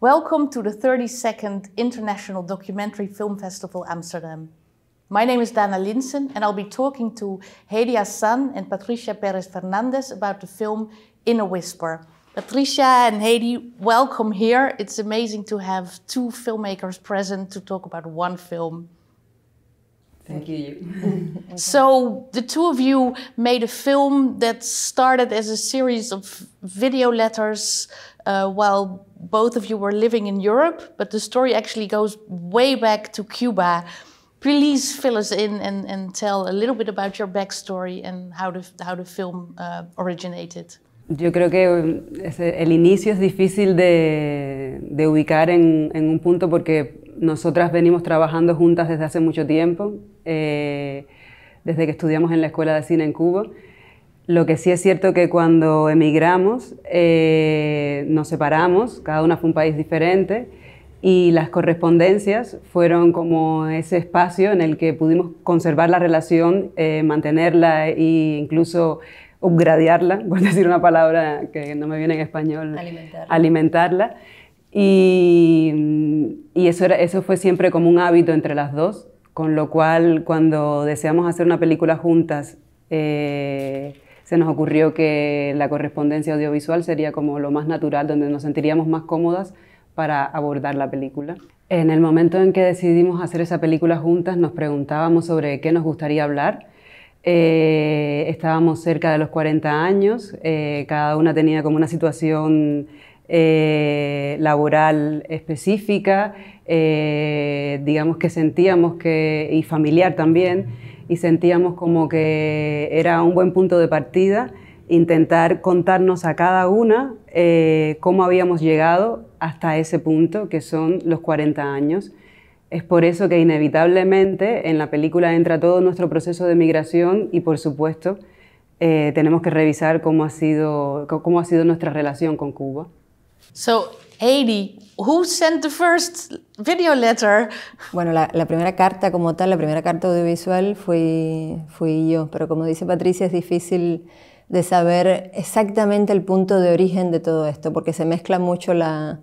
Welcome to the 32nd International Documentary Film Festival Amsterdam. My name is Dana Linsen and I'll be talking to Hedy Hassan and Patricia Perez Fernandez about the film In a Whisper. Patricia and Hedy, welcome here. It's amazing to have two filmmakers present to talk about one film. Thank you. so the two of you made a film that started as a series of video letters uh, while both of you were living in Europe, but the story actually goes way back to Cuba. Please fill us in and, and tell a little bit about your backstory and how the, how the film uh, originated. Yo creo que um, el inicio es difícil de, de ubicar en, en un punto porque Nosotras venimos trabajando juntas desde hace mucho tiempo, eh, desde que estudiamos en la Escuela de Cine en Cuba. Lo que sí es cierto que cuando emigramos eh, nos separamos, cada una fue un país diferente y las correspondencias fueron como ese espacio en el que pudimos conservar la relación, eh, mantenerla e incluso upgradearla, por decir una palabra que no me viene en español, alimentarla y, y eso, era, eso fue siempre como un hábito entre las dos, con lo cual cuando deseamos hacer una película juntas, eh, se nos ocurrió que la correspondencia audiovisual sería como lo más natural, donde nos sentiríamos más cómodas para abordar la película. En el momento en que decidimos hacer esa película juntas, nos preguntábamos sobre qué nos gustaría hablar. Eh, estábamos cerca de los 40 años, eh, cada una tenía como una situación eh, laboral específica, eh, digamos que sentíamos que, y familiar también, y sentíamos como que era un buen punto de partida intentar contarnos a cada una eh, cómo habíamos llegado hasta ese punto, que son los 40 años. Es por eso que inevitablemente en la película entra todo nuestro proceso de migración y por supuesto tenemos que revisar cómo ha sido, cómo ha sido nuestra relación con Cuba. So, Heidi, who sent the first video letter? Bueno, la, la, primera carta como tal, la primera carta audiovisual fui, fui yo, pero como dice Patricia, es difícil de saber exactamente el punto de origen de todo esto, porque se mezcla mucho la,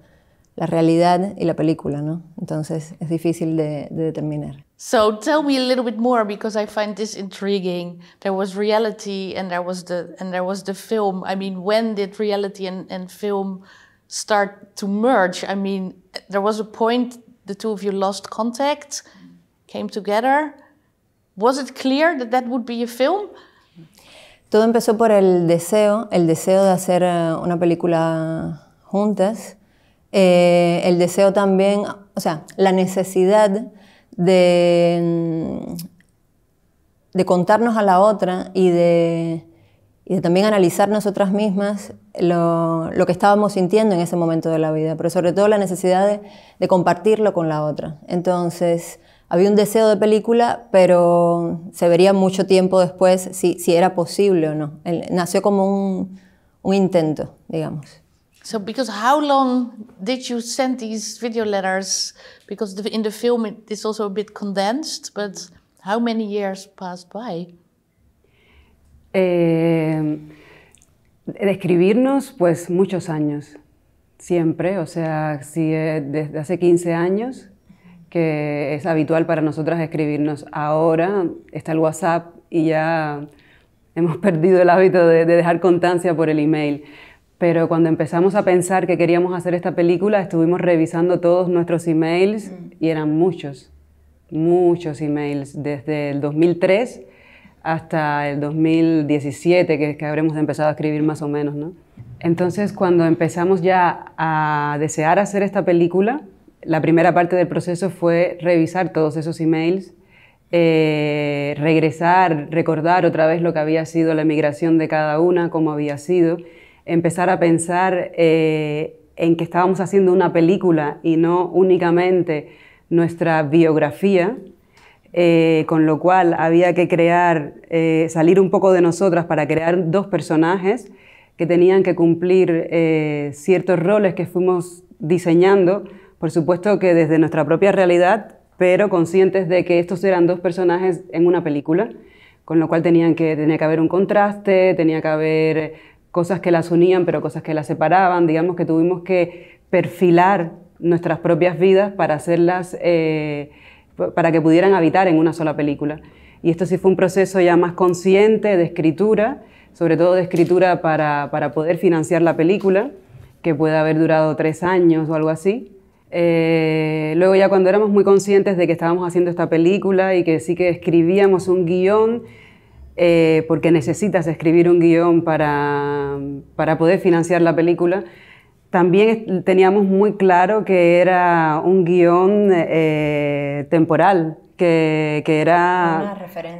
la realidad y la película, ¿no? Entonces es difícil de, de, determinar. So tell me a little bit more because I find this intriguing. There was reality and there was the and there was the film. I mean, when did reality and, and film start to merge? I mean, there was a point the two of you lost contact, came together. Was it clear that that would be a film? Todo empezó por el deseo, el deseo de hacer eh, una película juntas, eh, el deseo también, o sea, la necesidad de, mm, de contarnos a la otra y de y también analizar nosotras mismas lo, lo, que estábamos sintiendo en ese momento de la vida, pero sobre todo la necesidad de, compartirlo con la otra. Entonces, había un deseo de película, pero se vería mucho tiempo después si, si era posible o no. nació como un, un intento, digamos. So, because how long did you send these video letters? Because in the film it is also a bit condensed, but how many years passed by? Eh, describirnos, pues muchos años, siempre, o sea, eh, desde hace 15 años que es habitual para nosotras escribirnos. Ahora está el WhatsApp y ya hemos perdido el hábito de dejar constancia por el email. Pero cuando empezamos a pensar que queríamos hacer esta película, estuvimos revisando todos nuestros emails mm. y eran muchos, muchos emails. Desde el 2003 hasta el 2017, que, que habremos empezado a escribir más o menos, ¿no? Entonces, cuando empezamos ya a desear hacer esta película, la primera parte del proceso fue revisar todos esos emails, eh, regresar, recordar otra vez lo que había sido la emigración de cada una, cómo había sido, empezar a pensar eh, en que estábamos haciendo una película y no únicamente nuestra biografía, eh, con lo cual había que crear, eh, salir un poco de nosotras para crear dos personajes que tenían que cumplir eh, ciertos roles que fuimos diseñando, por supuesto que desde nuestra propia realidad, pero conscientes de que estos eran dos personajes en una película, con lo cual tenían que, tenía que haber un contraste, tenía que haber cosas que las unían, pero cosas que las separaban, digamos que tuvimos que perfilar nuestras propias vidas para hacerlas para que pudieran habitar en una sola película. Y esto sí fue un proceso ya más consciente de escritura, sobre todo de escritura para, poder financiar la película, que puede haber durado tres años o algo así. Eh, luego ya cuando éramos muy conscientes de que estábamos haciendo esta película y que sí que escribíamos un guión, eh, porque necesitas escribir un guión para poder financiar la película, también teníamos muy claro que era un guión eh, temporal, que, era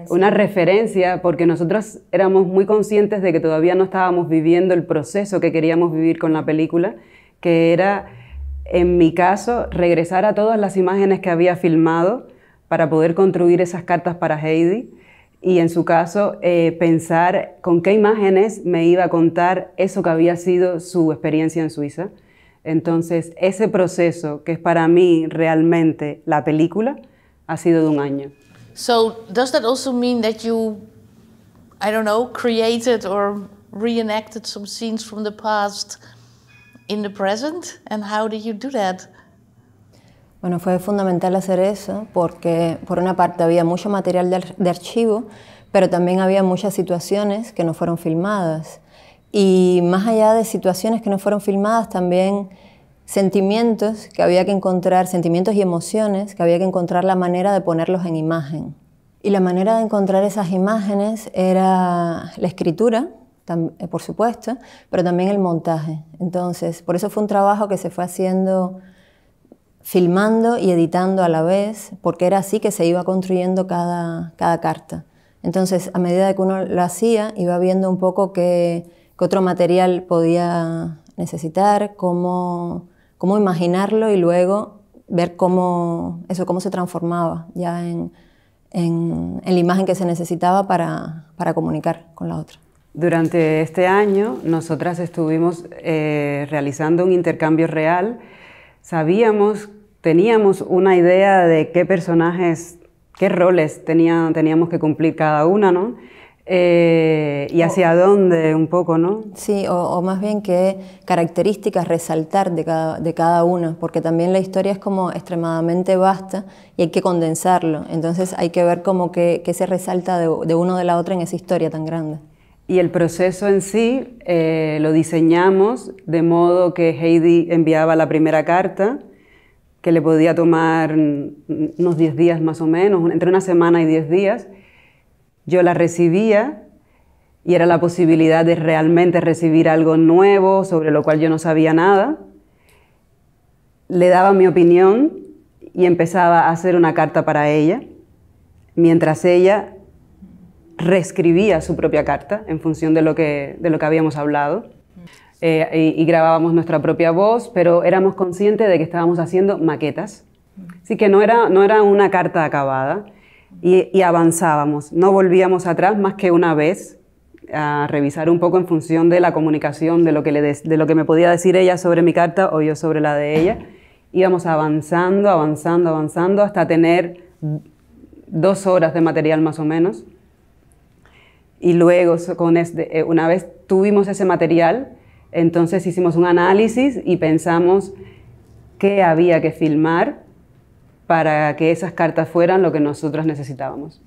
una referencia. porque nosotros éramos muy conscientes de que todavía no estábamos viviendo el proceso que queríamos vivir con la película, que era, en mi caso, regresar a todas las imágenes que había filmado para poder construir esas cartas para Heidi y en su caso eh, pensar con qué imágenes me iba a contar eso que había sido su experiencia en Suiza. Entonces, ese proceso que es para mí realmente la película ha sido de un año. So, does that also mean that you I don't know, created or reenacted some scenes from the past in the present? And how did you do that? Bueno, fue fundamental hacer eso porque por una parte había mucho material de, archivo, pero también había muchas situaciones que no fueron filmadas. Y más allá de situaciones que no fueron filmadas, también sentimientos que había que encontrar, sentimientos y emociones que había que encontrar la manera de ponerlos en imagen. Y la manera de encontrar esas imágenes era la escritura, eh, por supuesto, pero también el montaje. Entonces, por eso fue un trabajo que se fue haciendo filmando y editando a la vez, porque era así que se iba construyendo cada, carta. Entonces, a medida que uno lo hacía, iba viendo un poco qué, otro material podía necesitar, cómo, cómo imaginarlo y luego ver cómo eso cómo se transformaba ya en, la imagen que se necesitaba para, comunicar con la otra. Durante este año nosotras estuvimos eh, realizando un intercambio real. Sabíamos teníamos una idea de qué personajes, qué roles teníamos que cumplir cada una, ¿no? Eh, y hacia dónde un poco, ¿no? Sí, o, más bien qué características resaltar de cada, de cada una, porque también la historia es como extremadamente vasta y hay que condensarlo, entonces hay que ver como qué se resalta de, de, uno de la otra en esa historia tan grande. Y el proceso en sí eh, lo diseñamos de modo que Heidi enviaba la primera carta, que le podía tomar unos 10 días más o menos, entre una semana y 10 días. Yo la recibía y era la posibilidad de realmente recibir algo nuevo sobre lo cual yo no sabía nada. Le daba mi opinión y empezaba a hacer una carta para ella, mientras ella reescribía su propia carta en función de lo que, de lo que habíamos hablado. Eh, y, grabábamos nuestra propia voz, pero éramos conscientes de que estábamos haciendo maquetas. Así que no era, no era una carta acabada y, avanzábamos, no volvíamos atrás más que una vez a revisar un poco en función de la comunicación, de lo que, le de, lo que me podía decir ella sobre mi carta o yo sobre la de ella. Íbamos avanzando, avanzando, avanzando hasta tener dos horas de material más o menos. Y luego, con este, eh, una vez tuvimos ese material, entonces hicimos un análisis y pensamos qué había que filmar para que esas cartas fueran lo que nosotros necesitábamos.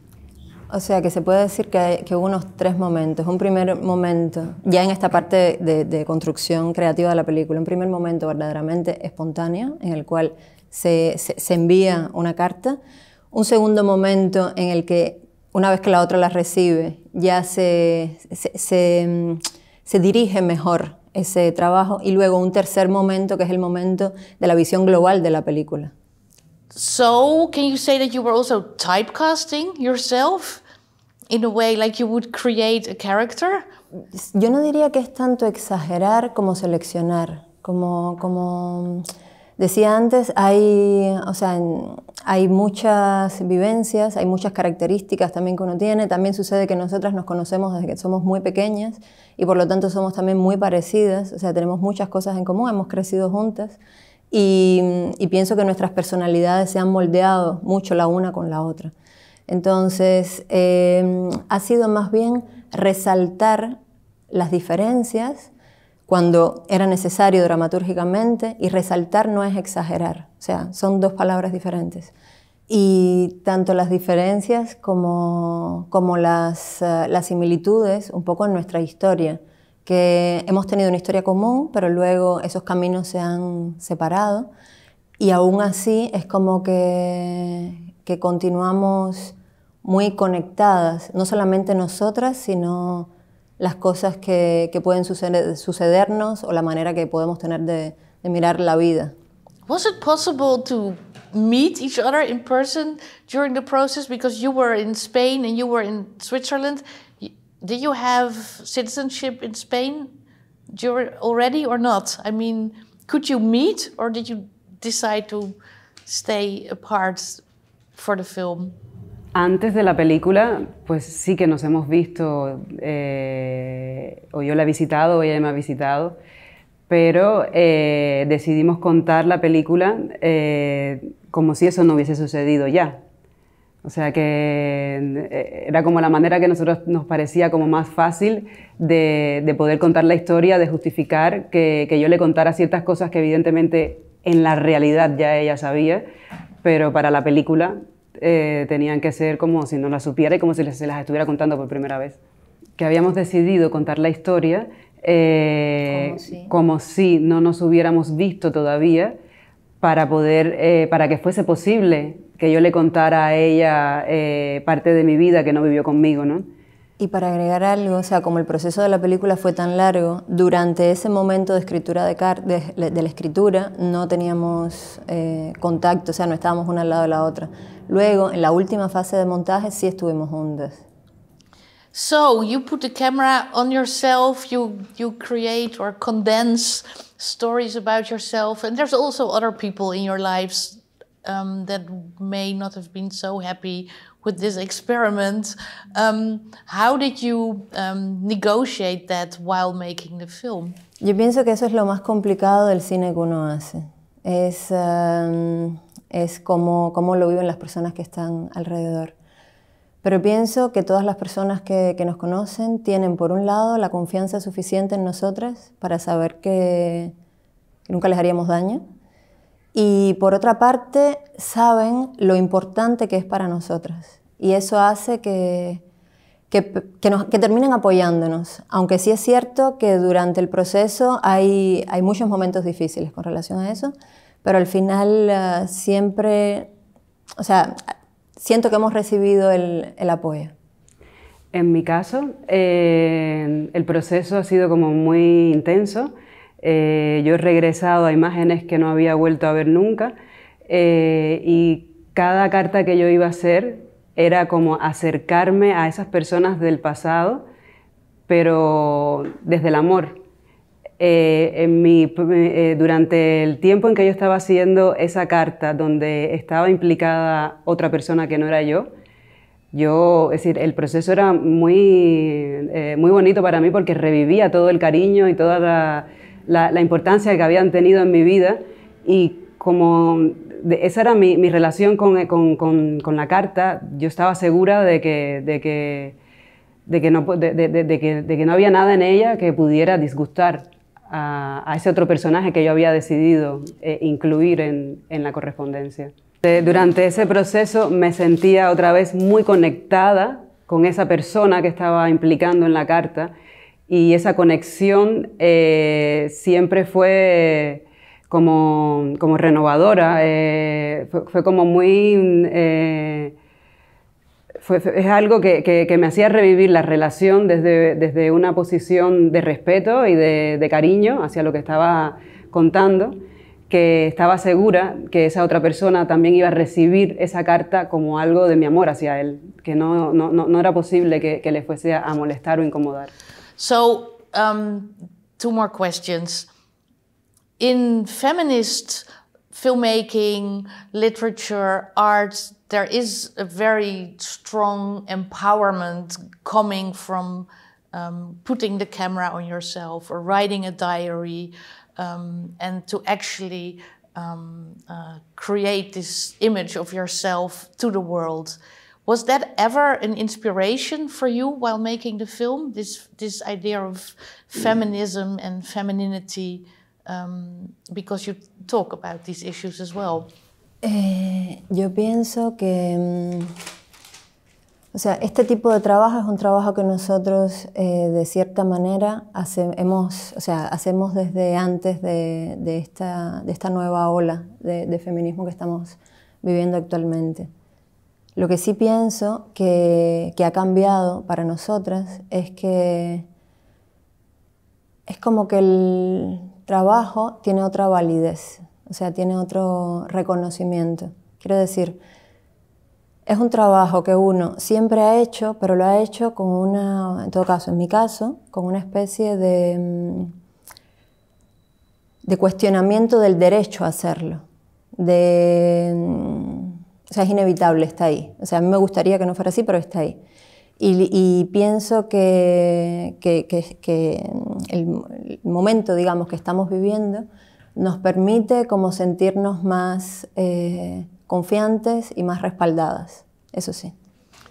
O sea, que se puede decir que, hubo unos tres momentos. Un primer momento, ya en esta parte de, construcción creativa de la película, un primer momento verdaderamente espontáneo en el cual se envía una carta. Un segundo momento en el que una vez que la otra la recibe, ya se, mm, se, dirige mejor ese trabajo y luego un tercer momento que es el momento de la visión global de la película. So, can you say that you were also typecasting yourself in a way like you would create a character? Yo no diría que es tanto exagerar como seleccionar, como como Decía antes, hay, o sea, hay muchas vivencias, hay muchas características también que uno tiene. También sucede que nosotras nos conocemos desde que somos muy pequeñas y por lo tanto somos también muy parecidas, o sea, tenemos muchas cosas en común, hemos crecido juntas y, pienso que nuestras personalidades se han moldeado mucho la una con la otra. Entonces, eh, ha sido más bien resaltar las diferencias cuando era necesario dramatúrgicamente y resaltar no es exagerar, o sea, son dos palabras diferentes. Y tanto las diferencias como, como las, eh, las similitudes, un poco en nuestra historia, que hemos tenido una historia común, pero luego esos caminos se han separado y aún así es como que, que continuamos muy conectadas, no solamente nosotras, sino las cosas que, que pueden suceder, sucedernos o la manera que podemos tener de, de mirar la vida. Was it possible to meet each other in person during the process because you were in Spain and you were in Switzerland? Did you have citizenship in Spain already or not? I mean, could you meet or did you decide to stay apart for the film? Antes de la película, pues sí que nos hemos visto, eh, o yo la he visitado, o ella me ha visitado, pero eh, decidimos contar la película eh, como si eso no hubiese sucedido ya. O sea que era como la manera que a nosotros nos parecía como más fácil de, poder contar la historia, de justificar que, que yo le contara ciertas cosas que evidentemente en la realidad ya ella sabía, pero para la película eh, tenían que ser como si no las supiera y como si se las estuviera contando por primera vez. Que habíamos decidido contar la historia eh, como si no nos hubiéramos visto todavía para poder, eh, para que fuese posible que yo le contara a ella parte de mi vida que no vivió conmigo, ¿no? Y para agregar algo, o sea, como el proceso de la película fue tan largo, durante ese momento de escritura de, la escritura no teníamos eh, contacto, o sea, no estábamos una al lado de la otra. Luego, en la última fase de montaje, sí estuvimos juntas. So you put the camera on yourself, you, you create or condense stories about yourself, and there's also other people in your lives um, that may not have been so happy with this experiment. Um, how did you um, negotiate while film? Yo pienso que eso es lo más complicado del cine que uno hace. Es, um, es cómo, lo viven las personas que están alrededor. Pero pienso que todas las personas que, que, nos conocen tienen, por un lado, la confianza suficiente en nosotras para saber que nunca les haríamos daño y por otra parte saben lo importante que es para nosotras. Y eso hace que, que, que, terminen apoyándonos, aunque sí es cierto que durante el proceso hay, hay muchos momentos difíciles con relación a eso, pero al final eh, siempre, o sea, siento que hemos recibido el, el apoyo. En mi caso, eh, el proceso ha sido como muy intenso eh, yo he regresado a imágenes que no había vuelto a ver nunca eh, y cada carta que yo iba a hacer era como acercarme a esas personas del pasado, pero desde el amor. Eh, en durante el tiempo en que yo estaba haciendo esa carta donde estaba implicada otra persona que no era yo, yo, decir, el proceso era muy, muy bonito para mí porque revivía todo el cariño y toda la, la, importancia que habían tenido en mi vida y como esa era mi, relación eh, con, la carta, yo estaba segura de que, no, había nada en ella que pudiera disgustar a, ese otro personaje que yo había decidido eh, incluir en, la correspondencia. durante ese proceso me sentía otra vez muy conectada con esa persona que estaba implicando en la carta y esa conexión eh, siempre fue como, renovadora, eh, fue, como muy... Eh, es algo que, me hacía revivir la relación desde, desde una posición de respeto y de, cariño hacia lo que estaba contando, que estaba segura que esa otra persona también iba a recibir esa carta como algo de mi amor hacia él, que no, no, no era posible que le fuese a molestar o incomodar. So, um, two more questions. In feminist filmmaking, literature, art, there is a very strong empowerment coming from um, putting the camera on yourself or writing a diary um, and to actually um, uh, create this image of yourself to the world. Was that ever an inspiration for you while making the film? This this idea of feminism and femininity, um, because you talk about these issues as well. Eh, yo pienso que, um, o sea, este tipo de trabajo es un trabajo que nosotros, eh, de cierta manera, hacemos, o sea, hacemos desde antes de, de, esta, de esta, nueva ola de, de feminismo que estamos viviendo actualmente. Lo que sí pienso que, ha cambiado para nosotras es que es como que el trabajo tiene otra validez, o sea, tiene otro reconocimiento. Quiero decir, es un trabajo que uno siempre ha hecho, pero lo ha hecho con una, en todo caso, en mi caso, con una especie de, mm, de cuestionamiento del derecho a hacerlo, de mm, o sea, es inevitable, está ahí. O sea, a mí me gustaría que no fuera así, pero está ahí. Y, pienso que, mm, el, momento, digamos, que estamos viviendo nos permite como sentirnos más eh, confiantes y más respaldadas, eso sí.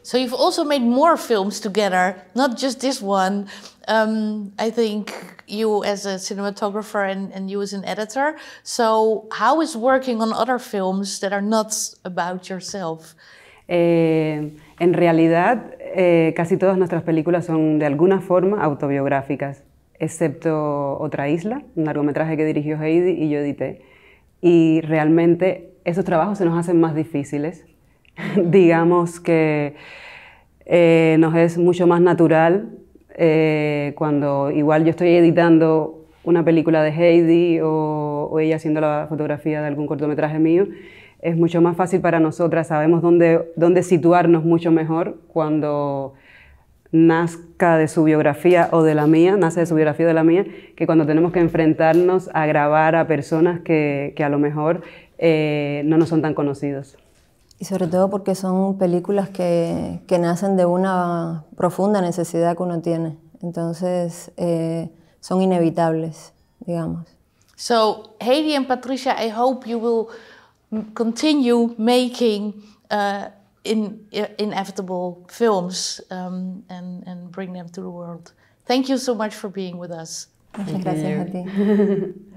So you've also made more films together, not just this one. Um, I think you as a cinematographer and, and you as an editor. So how is working on other films that are not about yourself? Eh, en realidad, eh, casi todas nuestras películas son de alguna forma autobiográficas, excepto Otra Isla, un largometraje que dirigió Heidi y yo edité. Y realmente esos trabajos se nos hacen más difíciles digamos que eh, nos es mucho más natural eh, cuando igual yo estoy editando una película de Heidi o, ella haciendo la fotografía de algún cortometraje mío, es mucho más fácil para nosotras, sabemos dónde, dónde situarnos mucho mejor cuando nazca de su biografía o de la mía, nace de su biografía o de la mía, que cuando tenemos que enfrentarnos a grabar a personas que, a lo mejor eh, no nos son tan conocidos. Y sobre todo porque son películas que, que nacen de una profunda necesidad que uno tiene. Entonces, eh, son inevitables, digamos. So, Heidi y Patricia, I hope you will continue making uh, in, uh, inevitable films um, and, and bring them to the world. Thank you so much for being with us. Muchas gracias a ti.